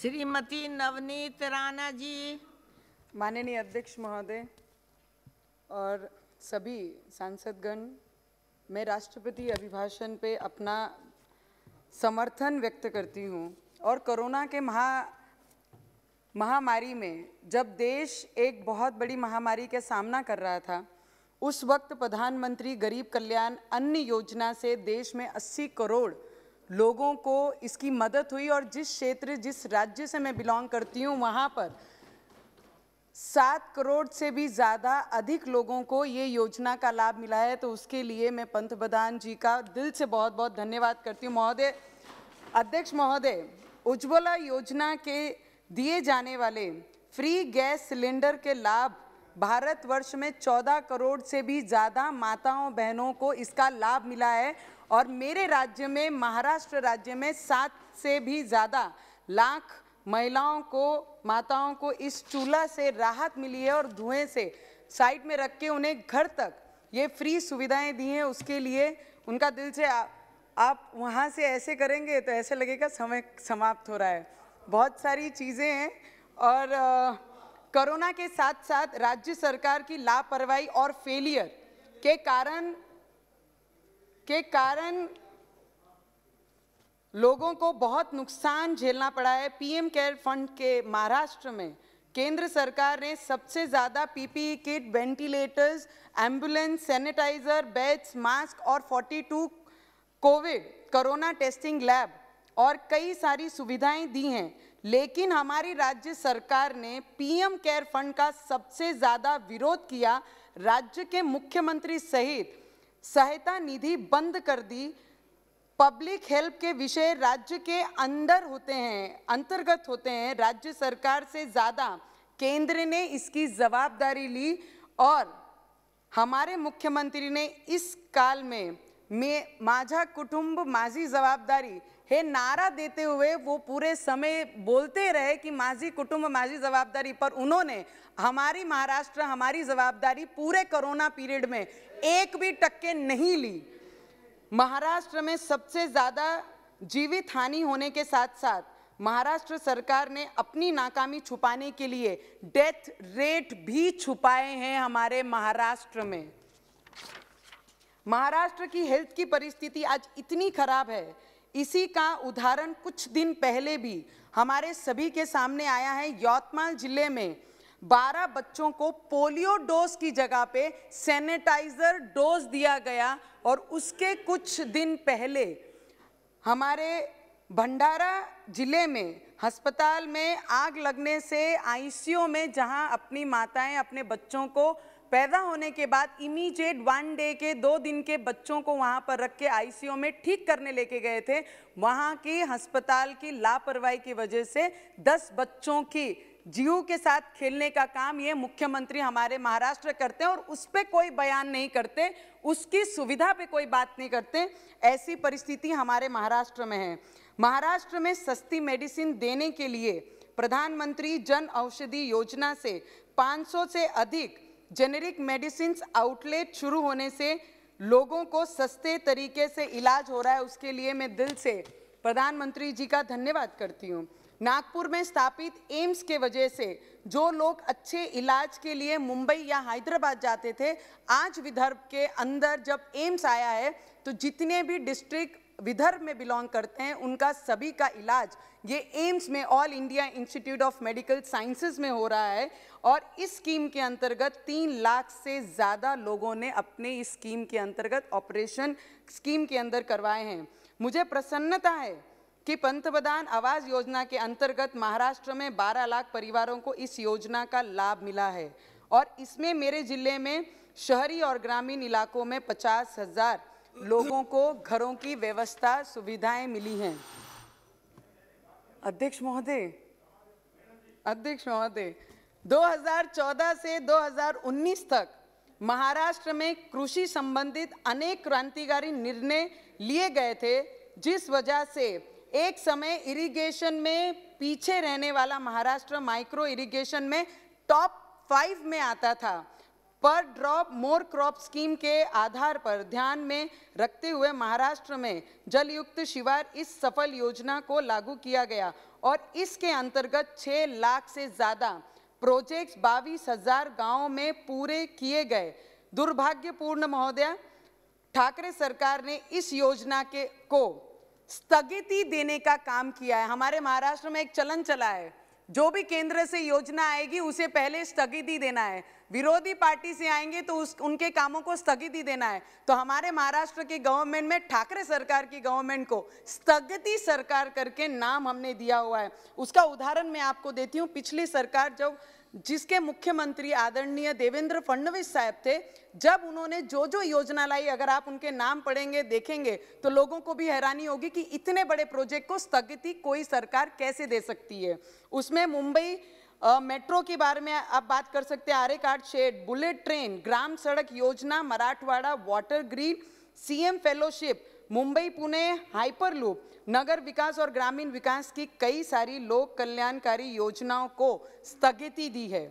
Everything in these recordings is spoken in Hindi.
श्रीमती नवनीत राणा जी माननीय अध्यक्ष महोदय और सभी सांसदगण मैं राष्ट्रपति अभिभाषण पे अपना समर्थन व्यक्त करती हूँ और कोरोना के महा महामारी में जब देश एक बहुत बड़ी महामारी का सामना कर रहा था उस वक्त प्रधानमंत्री गरीब कल्याण अन्य योजना से देश में 80 करोड़ लोगों को इसकी मदद हुई और जिस क्षेत्र जिस राज्य से मैं बिलोंग करती हूँ वहाँ पर सात करोड़ से भी ज़्यादा अधिक लोगों को ये योजना का लाभ मिला है तो उसके लिए मैं पंत प्रधान जी का दिल से बहुत बहुत धन्यवाद करती हूँ महोदय अध्यक्ष महोदय उज्ज्वला योजना के दिए जाने वाले फ्री गैस सिलेंडर के लाभ भारतवर्ष में 14 करोड़ से भी ज़्यादा माताओं बहनों को इसका लाभ मिला है और मेरे राज्य में महाराष्ट्र राज्य में सात से भी ज़्यादा लाख महिलाओं को माताओं को इस चूल्हा से राहत मिली है और धुएं से साइड में रख के उन्हें घर तक ये फ्री सुविधाएं दी हैं उसके लिए उनका दिल से आ, आप वहाँ से ऐसे करेंगे तो ऐसे लगेगा समय समाप्त हो रहा है बहुत सारी चीज़ें हैं और कोरोना के साथ साथ राज्य सरकार की लापरवाही और फेलियर के कारण के कारण लोगों को बहुत नुकसान झेलना पड़ा है पीएम केयर फंड के महाराष्ट्र में केंद्र सरकार ने सबसे ज़्यादा PPE kit ventilators ambulance sanitiser beds mask और 42 कोविड कोरोना टेस्टिंग लैब और कई सारी सुविधाएं दी हैं लेकिन हमारी राज्य सरकार ने पीएम केयर फंड का सबसे ज़्यादा विरोध किया राज्य के मुख्यमंत्री सहित सहायता निधि बंद कर दी पब्लिक हेल्प के विषय राज्य के अंदर होते हैं अंतर्गत होते हैं राज्य सरकार से ज़्यादा केंद्र ने इसकी जवाबदारी ली और हमारे मुख्यमंत्री ने इस काल में माझा कुटुंब माझी जवाबदारी हे नारा देते हुए वो पूरे समय बोलते रहे कि माझी कुटुंब माझी जवाबदारी पर उन्होंने हमारी महाराष्ट्र हमारी जवाबदारी पूरे कोरोना पीरियड में एक भी टक्के नहीं ली महाराष्ट्र में सबसे ज़्यादा जीवित हानि होने के साथ साथ महाराष्ट्र सरकार ने अपनी नाकामी छुपाने के लिए डेथ रेट भी छुपाए हैं हमारे महाराष्ट्र में महाराष्ट्र की हेल्थ की परिस्थिति आज इतनी खराब है इसी का उदाहरण कुछ दिन पहले भी हमारे सभी के सामने आया है यवतमाल जिले में 12 बच्चों को पोलियो डोज की जगह पे सैनिटाइजर डोज दिया गया और उसके कुछ दिन पहले हमारे भंडारा जिले में अस्पताल में आग लगने से आईसीयू में जहां अपनी माताएं अपने बच्चों को पैदा होने के बाद इमीजिएट वन डे के दो दिन के बच्चों को वहाँ पर रख के आईसीयू में ठीक करने लेके गए थे वहाँ की अस्पताल की लापरवाही की वजह से दस बच्चों की जीव के साथ खेलने का काम ये मुख्यमंत्री हमारे महाराष्ट्र करते हैं और उस पर कोई बयान नहीं करते उसकी सुविधा पे कोई बात नहीं करते ऐसी परिस्थिति हमारे महाराष्ट्र में है महाराष्ट्र में सस्ती मेडिसिन देने के लिए प्रधानमंत्री जन औषधि योजना से 500 से अधिक जेनेरिक मेडिसिन आउटलेट शुरू होने से लोगों को सस्ते तरीके से इलाज हो रहा है उसके लिए मैं दिल से प्रधानमंत्री जी का धन्यवाद करती हूँ नागपुर में स्थापित एम्स के वजह से जो लोग अच्छे इलाज के लिए मुंबई या हैदराबाद जाते थे आज विदर्भ के अंदर जब एम्स आया है तो जितने भी डिस्ट्रिक्ट विदर्भ में बिलोंग करते हैं उनका सभी का इलाज ये एम्स में All India Institute of Medical Sciences में हो रहा है और इस स्कीम के अंतर्गत तीन लाख से ज़्यादा लोगों ने अपने इस स्कीम के अंतर्गत ऑपरेशन स्कीम के अंदर करवाए हैं मुझे प्रसन्नता है कि पंतप्रधान आवास योजना के अंतर्गत महाराष्ट्र में 12 लाख परिवारों को इस योजना का लाभ मिला है और इसमें मेरे ज़िले में शहरी और ग्रामीण इलाकों में पचास हज़ार लोगों को घरों की व्यवस्था सुविधाएं मिली हैं अध्यक्ष महोदय अध्यक्ष महोदय 2014 से 2019 तक महाराष्ट्र में कृषि संबंधित अनेक क्रांतिकारी निर्णय लिए गए थे जिस वजह से एक समय इरिगेशन में पीछे रहने वाला महाराष्ट्र माइक्रो इरिगेशन में टॉप फाइव में आता था पर ड्रॉप मोर क्रॉप स्कीम के आधार पर ध्यान में रखते हुए महाराष्ट्र में जलयुक्त शिवार इस सफल योजना को लागू किया गया और इसके अंतर्गत 6 लाख से ज़्यादा प्रोजेक्ट्स बावीस हजार गाँव में पूरे किए गए दुर्भाग्यपूर्ण महोदय ठाकरे सरकार ने इस योजना के को स्थगिति देने का काम किया है हमारे महाराष्ट्र में एक चलन चला है जो भी केंद्र से योजना आएगी उसे पहले स्थगित ही देना है विरोधी पार्टी से आएंगे तो उस उनके कामों को स्थगित ही देना है तो हमारे महाराष्ट्र की गवर्नमेंट में ठाकरे सरकार की गवर्नमेंट को स्थगिति सरकार करके नाम हमने दिया हुआ है उसका उदाहरण मैं आपको देती हूँ पिछली सरकार जब जिसके मुख्यमंत्री आदरणीय देवेंद्र फडणवीस साहब थे जब उन्होंने जो जो योजना लाई अगर आप उनके नाम पढ़ेंगे देखेंगे तो लोगों को भी हैरानी होगी कि इतने बड़े प्रोजेक्ट को स्थगिति कोई सरकार कैसे दे सकती है उसमें मुंबई मेट्रो के बारे में आप बात कर सकते हैं Aarey car shed bullet train ग्राम सड़क योजना Marathwada water grid CM fellowship Mumbai Pune hyperloop नगर विकास और ग्रामीण विकास की कई सारी लोक कल्याणकारी योजनाओं को स्थगिति दी है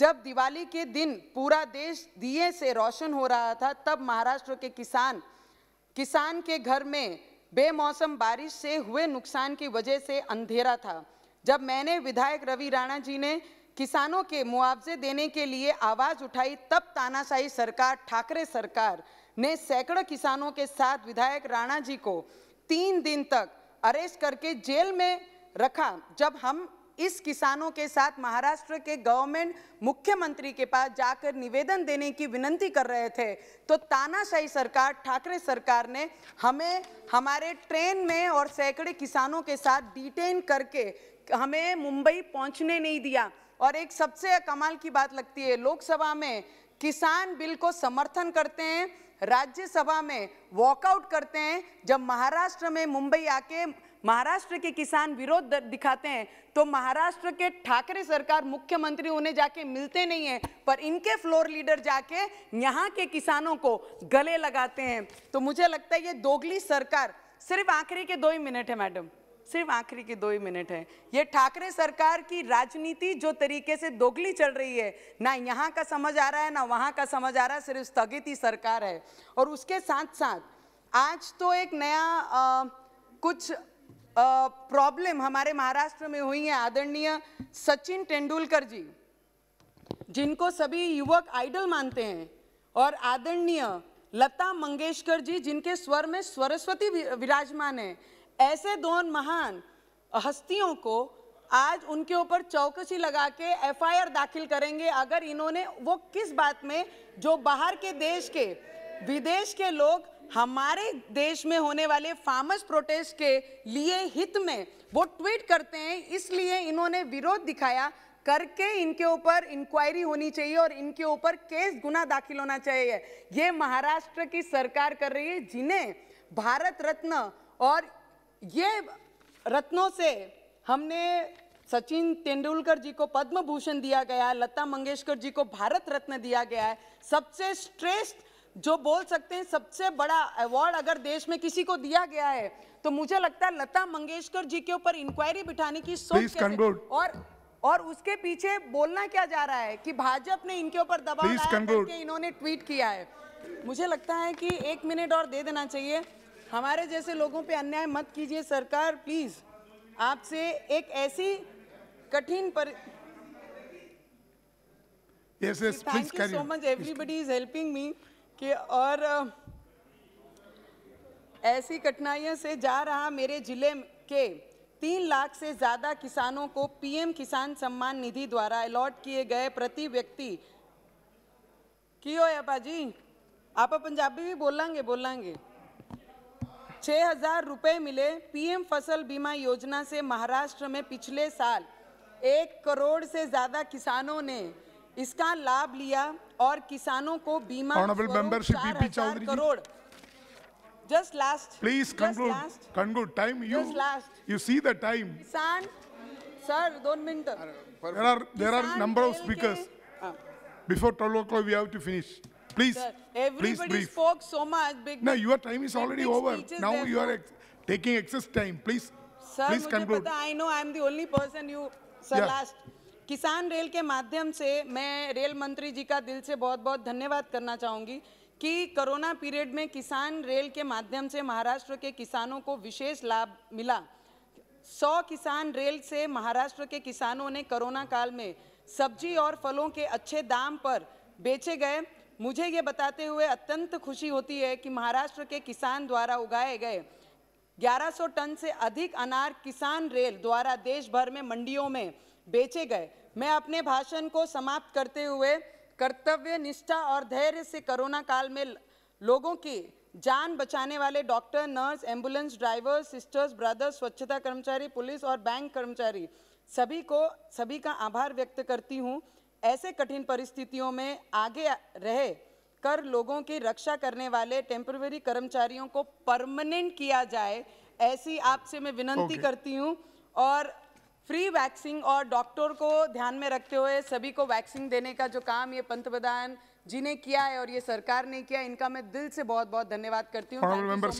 जब दिवाली के दिन पूरा देश दिए से रोशन हो रहा था तब महाराष्ट्र के किसान किसान के घर में बेमौसम बारिश से हुए नुकसान की वजह से अंधेरा था जब मैंने विधायक रवि राणा जी ने किसानों के मुआवजे देने के लिए आवाज़ उठाई तब तानाशाही सरकार ठाकरे सरकार ने सैकड़ों किसानों के साथ विधायक राणा जी को तीन दिन तक अरेस्ट करके जेल में रखा जब हम इस किसानों के साथ महाराष्ट्र के गवर्नमेंट मुख्यमंत्री के पास जाकर निवेदन देने की विनंती कर रहे थे तो तानाशाही सरकार ठाकरे सरकार ने हमें हमारे ट्रेन में और सैकड़े किसानों के साथ डिटेन करके हमें मुंबई पहुंचने नहीं दिया और एक सबसे कमाल की बात लगती है लोकसभा में किसान बिल को समर्थन करते हैं राज्यसभा में वॉकआउट करते हैं जब महाराष्ट्र में मुंबई आके महाराष्ट्र के किसान विरोध दिखाते हैं तो महाराष्ट्र के ठाकरे सरकार मुख्यमंत्री उन्हें जाके मिलते नहीं हैं पर इनके फ्लोर लीडर जाके यहाँ के किसानों को गले लगाते हैं तो मुझे लगता है ये दोगली सरकार सिर्फ आखिरी के दो ही मिनट है मैडम सिर्फ आखिरी के दो ही मिनट है ये ठाकरे सरकार की राजनीति जो तरीके से दोगली चल रही है ना यहाँ का समझ आ रहा है ना वहाँ का समझ आ रहा है सिर्फ स्थगित ही सरकार है और उसके साथ साथ आज तो एक नया आ, कुछ प्रॉब्लम हमारे महाराष्ट्र में हुई है आदरणीय सचिन तेंदुलकर जी जिनको सभी युवक आइडल मानते हैं और आदरणीय लता मंगेशकर जी जिनके स्वर में सरस्वती विराजमान है ऐसे दोन महान हस्तियों को आज उनके ऊपर चौकसी लगा के एफआईआर दाखिल करेंगे अगर इन्होंने वो किस बात में जो बाहर के देश के विदेश के लोग हमारे देश में होने वाले फार्मर्स प्रोटेस्ट के लिए हित में वो ट्वीट करते हैं इसलिए इन्होंने विरोध दिखाया करके इनके ऊपर इंक्वायरी होनी चाहिए और इनके ऊपर केस गुना दाखिल होना चाहिए ये महाराष्ट्र की सरकार कर रही है जिन्हें भारत रत्न और ये रत्नों से हमने सचिन तेंदुलकर जी को पद्म भूषण दिया गया है लता मंगेशकर जी को भारत रत्न दिया गया है सबसे श्रेष्ठ जो बोल सकते हैं सबसे बड़ा अवार्ड अगर देश में किसी को दिया गया है तो मुझे लगता है लता मंगेशकर जी के ऊपर इंक्वायरी बिठाने की सोच और और उसके पीछे बोलना क्या जा रहा है कि भाजपा ने इनके ऊपर दबाव इन्होंने ट्वीट किया है मुझे लगता है कि एक मिनट और दे देना चाहिए हमारे जैसे लोगों पे अन्याय मत कीजिए सरकार प्लीज़ आपसे एक ऐसी कठिन पर thank you so much everybody is helping me कि और ऐसी कठिनाइयों से जा रहा मेरे जिले के तीन लाख से ज़्यादा किसानों को पीएम किसान सम्मान निधि द्वारा अलॉट किए गए प्रति व्यक्ति की हो अपाजी आप पंजाबी भी बोलेंगे बोलेंगे छः हजार रुपये मिले पीएम फसल बीमा योजना से महाराष्ट्र में पिछले साल एक करोड़ से ज्यादा किसानों ने इसका लाभ लिया और किसानों को बीमा चार हजार crore just last please conclude conclude time you last you see the time किसान सर दो minute there are there are number of speaker before twelve o we have to finish Please, Sir, everybody please brief. spoke so much. Big, no, your time is already over. Now you are ex taking excess time. Please, Sir, please conclude. Pata, I know I am the only person you. Sir, yeah. last. किसान रेल के माध्यम से मैं रेल मंत्री जी का दिल से बहुत बहुत धन्यवाद करना चाहूँगी कि कोरोना पीरियड में किसान रेल के माध्यम से महाराष्ट्र के किसानों को विशेष लाभ मिला 100 किसान रेल से महाराष्ट्र के किसानों ने कोरोना काल में सब्जी और फलों के अच्छे दाम पर बेचे गए मुझे ये बताते हुए अत्यंत खुशी होती है कि महाराष्ट्र के किसान द्वारा उगाए गए 1100 टन से अधिक अनार किसान रेल द्वारा देश भर में मंडियों में बेचे गए मैं अपने भाषण को समाप्त करते हुए कर्तव्य निष्ठा और धैर्य से कोरोना काल में लोगों की जान बचाने वाले doctor nurse ambulance driver sisters brothers स्वच्छता कर्मचारी पुलिस और बैंक कर्मचारी सभी को सभी का आभार व्यक्त करती हूँ ऐसे कठिन परिस्थितियों में आगे रहे कर लोगों की रक्षा करने वाले टेम्पररी कर्मचारियों को परमानेंट किया जाए ऐसी आपसे मैं विनंती okay. करती हूँ और फ्री वैक्सिंग और डॉक्टर को ध्यान में रखते हुए सभी को वैक्सीन देने का जो काम ये पंत प्रधान जी ने किया है और ये सरकार ने किया इनका मैं दिल से बहुत बहुत धन्यवाद करती हूँ